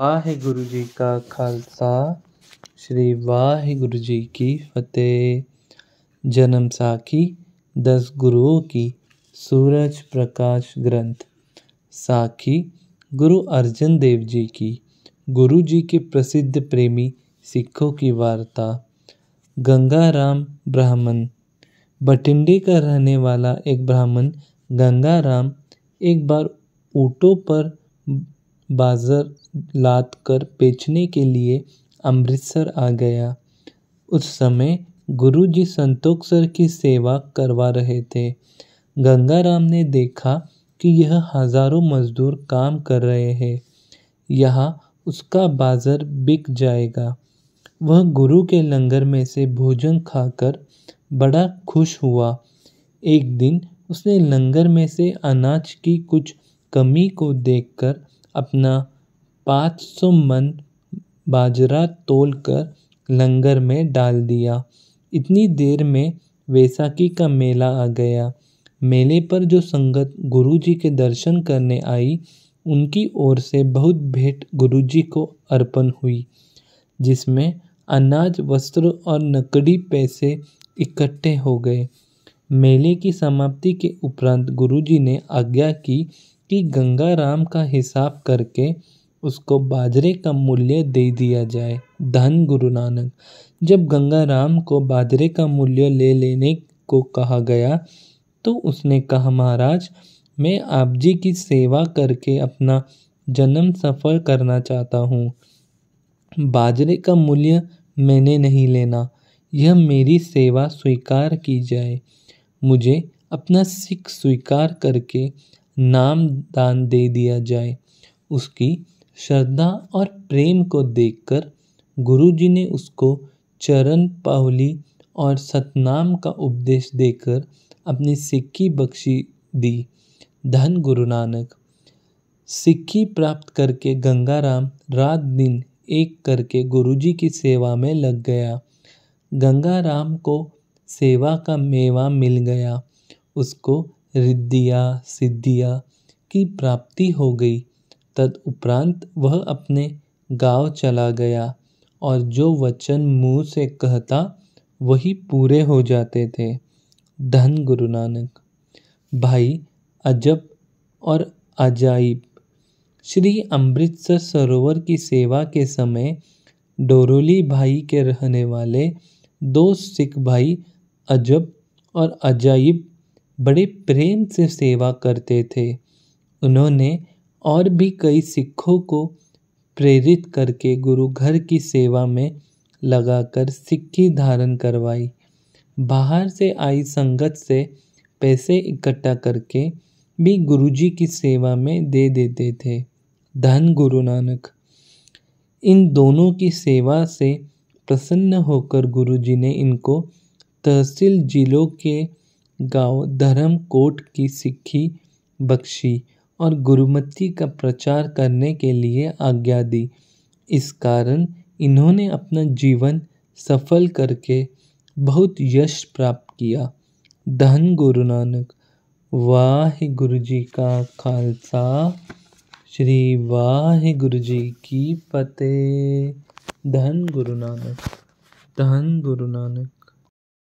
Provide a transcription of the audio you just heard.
ਵਾਹਿਗੁਰੂ जी का खालसा श्री ਵਾਹਿਗੁਰੂ जी की फतेह जन्म साखी दस गुरुओं की सूरज प्रकाश ग्रंथ साखी गुरु अर्जन देव जी की गुरु जी के प्रसिद्ध प्रेमी सिखों की वार्ता गंगाराम ब्राह्मण बठिंडे का रहने वाला एक ब्राह्मण गंगाराम एक बार ऊँटों पर बाजर लाद कर बेचने के लिए अमृतसर आ गया उस समय गुरु जी संतोख सर की सेवा करवा रहे थे गंगाराम ने देखा कि यह हजारों मजदूर काम कर रहे हैं यहाँ उसका बाजार बिक जाएगा वह गुरु के लंगर में से भोजन खाकर बड़ा खुश हुआ एक दिन उसने लंगर में से अनाज की कुछ कमी को देखकर अपना पाँच सौ मन बाजरा तोल कर लंगर में डाल दिया इतनी देर में वैसाखी का मेला आ गया मेले पर जो संगत गुरु जी के दर्शन करने आई उनकी ओर से बहुत भेंट गुरु जी को अर्पण हुई जिसमें अनाज वस्त्र और नकड़ी पैसे इकट्ठे हो गए मेले की समाप्ति के उपरांत गुरुजी ने आज्ञा की कि गंगाराम का हिसाब करके उसको बाजरे का मूल्य दे दिया जाए धन गुरु नानक जब गंगा राम को बाजरे का मूल्य ले लेने को कहा गया तो उसने कहा महाराज मैं आप जी की सेवा करके अपना जन्म सफल करना चाहता हूँ बाजरे का मूल्य मैंने नहीं लेना यह मेरी सेवा स्वीकार की जाए मुझे अपना सिख स्वीकार करके नाम दान दे दिया जाए उसकी श्रद्धा और प्रेम को देखकर गुरुजी ने उसको चरण पावली और सतनाम का उपदेश देकर अपनी सिक्की बख्शी दी धन गुरु नानक सिक्की प्राप्त करके गंगाराम रात दिन एक करके गुरुजी की सेवा में लग गया गंगाराम को सेवा का मेवा मिल गया उसको रिद्धिया सिद्धिया की प्राप्ति हो गई तदुपरांत वह अपने गाँव चला गया और जो वचन मुँह से कहता वही पूरे हो जाते थे धन गुरु नानक भाई अजब और अजाइब श्री अमृतसर सरोवर की सेवा के समय डोरोली भाई के रहने वाले दो सिख भाई अजब और अजाइब बड़े प्रेम से सेवा करते थे उन्होंने और भी कई सिखों को प्रेरित करके गुरु घर की सेवा में लगाकर सिक्खी धारण करवाई बाहर से आई संगत से पैसे इकट्ठा करके भी गुरुजी की सेवा में दे देते थे धन गुरु नानक इन दोनों की सेवा से प्रसन्न होकर गुरुजी ने इनको तहसील जिलों के गांव धर्मकोट की सिक्खी बख्शी और गुरुमती का प्रचार करने के लिए आज्ञा दी इस कारण इन्होंने अपना जीवन सफल करके बहुत यश प्राप्त किया धन गुरु नानक वाहे गुरु जी का खालसा श्री वाहे गुरु जी की फतेह धन गुरु नानक धन गुरु नानक